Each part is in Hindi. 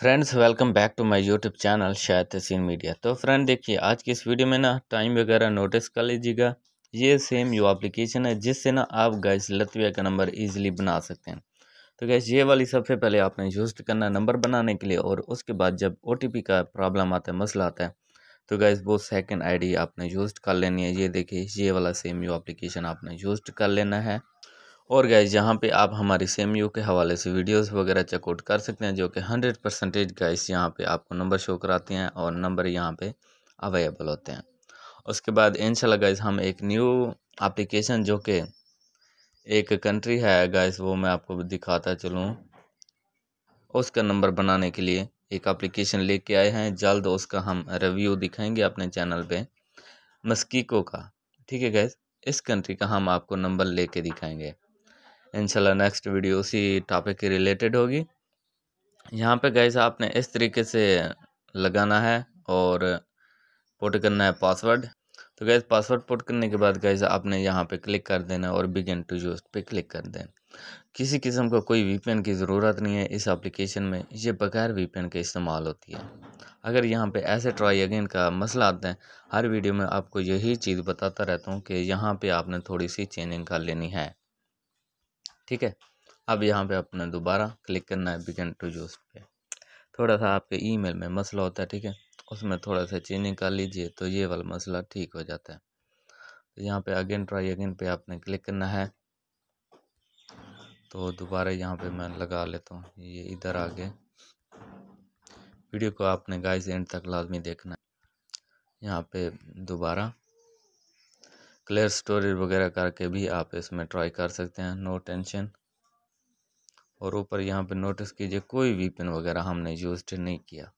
friends welcome back to my YouTube channel शायद तहसीन मीडिया तो फ्रेंड देखिए आज की इस वीडियो में ना टाइम वगैरह नोटिस कर लीजिएगा ये सेम यू एप्लीकेशन है जिससे ना आप गैस लतविया का नंबर इजीली बना सकते हैं तो गैस ये वाली सबसे पहले आपने यूज़ करना नंबर बनाने के लिए और उसके बाद जब ओ का प्रॉब्लम आता है मसला आता है तो गैस वो सेकेंड आई आपने यूज़ कर लेनी है ये देखिए ये वाला सेम यू एप्लीकेशन आपने यूज़ कर लेना है और गाइज यहाँ पे आप हमारी सेम यू के हवाले से वीडियोस वगैरह चेकआउट कर सकते हैं जो कि हंड्रेड परसेंटेज गाइज यहाँ पे आपको नंबर शो कराती हैं और नंबर यहाँ पे अवेलेबल होते हैं उसके बाद इनशाला गाइज हम एक न्यू एप्लीकेशन जो कि एक कंट्री है गाइज वो मैं आपको दिखाता चलूँ उसका नंबर बनाने के लिए एक अप्लीकेशन ले आए हैं जल्द उसका हम रिव्यू दिखाएँगे अपने चैनल पर मस्कीको का ठीक है गैस इस कंट्री का हम आपको नंबर लेके दिखाएंगे इनशाला नेक्स्ट वीडियो उसी टॉपिक की रिलेटेड होगी यहाँ पे गए आपने इस तरीके से लगाना है और पुट करना है पासवर्ड तो गैस पासवर्ड पुट करने के बाद गैस आपने यहाँ पे क्लिक कर देना और बिगिन टू यूज पे क्लिक कर देना किसी किस्म का को कोई वीपीएन की ज़रूरत नहीं है इस एप्लीकेशन में ये बगैर वीपीएन के इस्तेमाल होती है अगर यहाँ पे ऐसे ट्राई अगेन का मसला आता है हर वीडियो में आपको यही चीज़ बताता रहता हूँ कि यहाँ पर आपने थोड़ी सी चेंजिंग कर लेनी है ठीक है अब यहाँ पे अपने दोबारा क्लिक करना है बिगन टू यूज पे थोड़ा सा आपके ईमेल में मसला होता है ठीक है उसमें थोड़ा सा चेंजिंग निकाल लीजिए तो ये वाला मसला ठीक हो जाता है तो यहाँ पे अगेन ट्राई अगेन पे आपने क्लिक करना है तो दोबारा यहाँ पे मैं लगा लेता हूँ ये इधर आगे वीडियो को आपने गाइस एंड तक लाजमी देखना है यहाँ पे दोबारा क्लियर स्टोरेज वगैरह करके भी आप इसमें ट्राई कर सकते हैं नो टेंशन और ऊपर यहाँ पे नोटिस कीजिए कोई पिन वगैरह हमने यूज नहीं किया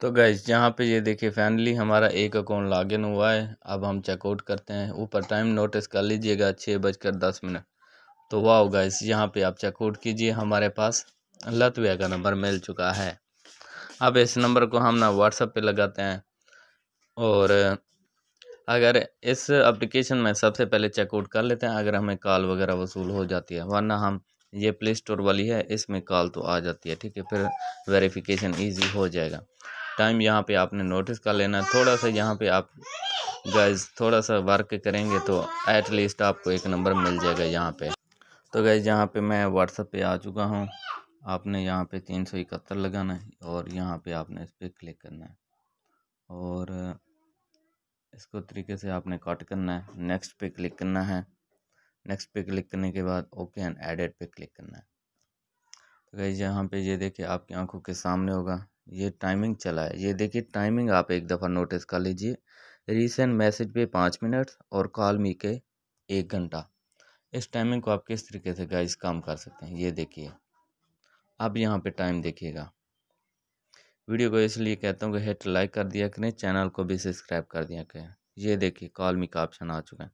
तो गैस यहाँ पे ये देखिए फाइनली हमारा एक अकाउंट लॉगिन हुआ है अब हम चेकआउट करते हैं ऊपर टाइम नोटिस कर लीजिएगा छः बजकर दस मिनट तो वाह गैस यहाँ पे आप चेकआउट कीजिए हमारे पास लतविया का नंबर मिल चुका है अब इस नंबर को हम ना व्हाट्सएप पे लगाते हैं और अगर इस एप्लीकेशन में सबसे पहले चेकआउट कर लेते हैं अगर हमें कॉल वगैरह वसूल हो जाती है वरना हम ये प्ले स्टोर वाली है इसमें कॉल तो आ जाती है ठीक है फिर वेरिफिकेशन इजी हो जाएगा टाइम यहाँ पे आपने नोटिस कर लेना थोड़ा सा यहाँ पे आप गैज थोड़ा सा वर्क करेंगे तो लीस्ट आपको एक नंबर मिल जाएगा यहाँ पे तो गैज यहाँ पे मैं व्हाट्सअप पे आ चुका हूँ आपने यहाँ पे तीन सौ इकहत्तर लगाना है और यहाँ पे आपने इस पर क्लिक करना है और इसको तरीके से आपने कट करना है नेक्स्ट पे क्लिक करना है नेक्स्ट पे क्लिक करने के बाद ओके एंड एडिट पे क्लिक करना है तो गई यहाँ पे ये देखिए आपकी आंखों के सामने होगा ये टाइमिंग चला है ये देखिए टाइमिंग आप एक दफ़ा नोटिस कर लीजिए रिसेंट मैसेज पे पाँच मिनट और कॉल मी के एक घंटा इस टाइमिंग को आप किस तरीके से गाइज काम कर सकते हैं ये देखिए अब यहाँ पे टाइम देखिएगा वीडियो को इसलिए कहता हूँ कि हिट लाइक कर दिया करें चैनल को भी सब्सक्राइब कर दिया करें ये देखिए कॉल मी का ऑप्शन आ चुका है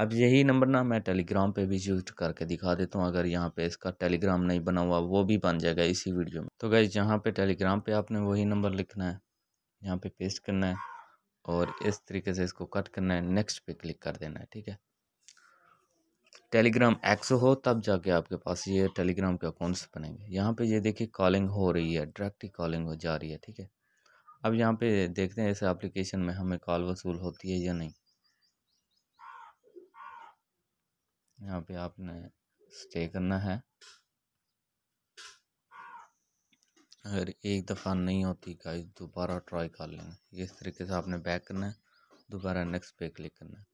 अब यही नंबर ना मैं टेलीग्राम पे भी यूज करके दिखा देता हूँ अगर यहाँ पे इसका टेलीग्राम नहीं बना हुआ वो भी बन जाएगा इसी वीडियो में तो गई जहाँ पे टेलीग्राम पे आपने वही नंबर लिखना है यहाँ पे पेस्ट करना है और इस तरीके से इसको कट करना है नेक्स्ट पे क्लिक कर देना है ठीक है टेलीग्राम एक्स हो तब जाके आपके पास ये टेलीग्राम के अकाउंट्स बनेंगे यहाँ पे ये देखिए कॉलिंग हो रही है डायरेक्ट ही कॉलिंग हो जा रही है ठीक है अब यहाँ पे देखते हैं इस एप्लीकेशन में हमें कॉल वसूल होती है या नहीं यहाँ पे आपने स्टे करना है अगर एक दफ़ा नहीं होती गाइस दोबारा ट्राई कर लेंगे इस तरीके से आपने बैक करना है दोबारा नेक्स्ट पे क्लिक करना है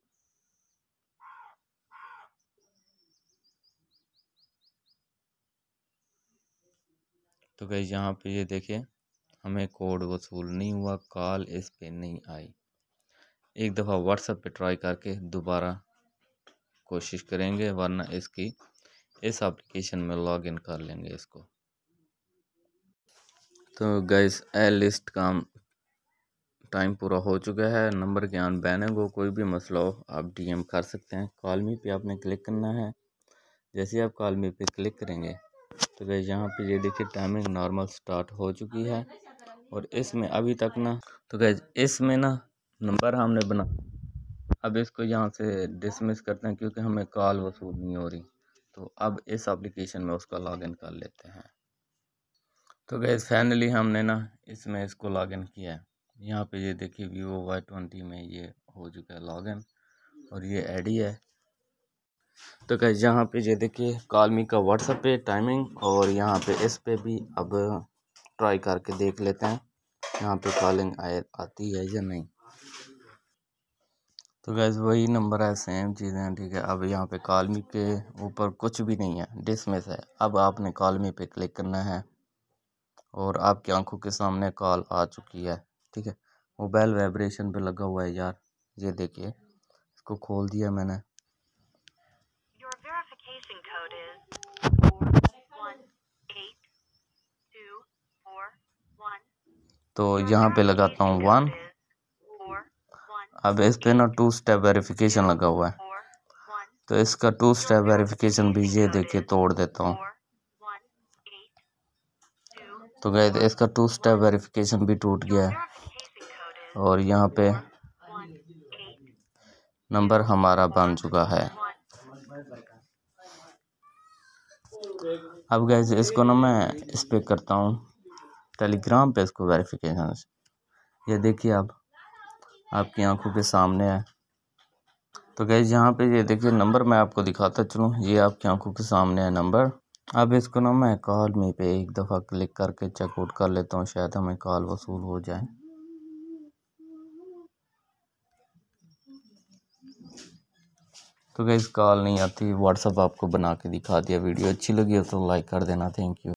तो गई यहाँ पे ये देखिए हमें कोड वसूल नहीं हुआ कॉल इस पर नहीं आई एक दफ़ा व्हाट्सएप पे ट्राई करके दोबारा कोशिश करेंगे वरना इसकी इस एप्लीकेशन में लॉगिन कर लेंगे इसको तो गैस ए लिस्ट का टाइम पूरा हो चुका है नंबर के आन बैन है वो कोई भी मसला हो आप डीएम कर सकते हैं कॉल मी पे आपने क्लिक करना है जैसे आप कॉल मी पे क्लिक करेंगे तो गई यहाँ पे ये देखिए टाइमिंग नॉर्मल स्टार्ट हो चुकी है और इसमें अभी तक ना तो गैज इसमें ना नंबर हमने बना अब इसको यहाँ से डिसमिस करते हैं क्योंकि हमें कॉल वसूल नहीं हो रही तो अब इस एप्लीकेशन में उसका लॉगिन कर लेते हैं तो गैज फाइनली हमने ना इसमें इसको लॉगिन किया है यहाँ पे ये देखिए वीवो वाई ट्वेंटी में ये हो चुका है लॉगिन और ये एडी है तो गैस यहाँ पे ये देखिए कालमी का व्हाट्सअप पे टाइमिंग और यहाँ पे इस पे भी अब ट्राई करके देख लेते हैं यहाँ पे कॉलिंग आए आती है या नहीं तो गैस वही नंबर है सेम चीज़ें ठीक है अब यहाँ पे कॉलमी के ऊपर कुछ भी नहीं है डिसमिस है अब आपने कॉलमी पे क्लिक करना है और आपकी आंखों के सामने कॉल आ चुकी है ठीक है मोबाइल वाइब्रेशन पे लगा हुआ है यार ये देखिए इसको खोल दिया मैंने code is 418241 तो यहाँ पे लगाता हूँ वन अब इस पे ना टू स्टेप वेरिफिकेशन लगा हुआ है तो इसका टू स्टेप वेरिफिकेशन भी ये देखिए तोड़ देता हूँ तो गए इसका टू स्टेप वेरिफिकेशन भी टूट गया है और यहाँ पे नंबर हमारा बन चुका है अब गैस इसको ना मैं इस पर करता हूँ टेलीग्राम पे इसको वेरिफिकेशन ये देखिए आप आपकी आंखों के सामने है तो गैस यहाँ पे ये देखिए नंबर मैं आपको दिखाता चलूँ ये आपकी आंखों के सामने है नंबर अब इसको ना मैं कॉल में पे एक दफ़ा क्लिक करके चेकआउट कर लेता हूँ शायद हमें कॉल वसूल हो जाए तो गैस कॉल नहीं आती व्हाट्सअप आपको बना के दिखा दिया वीडियो अच्छी लगी हो तो लाइक कर देना थैंक यू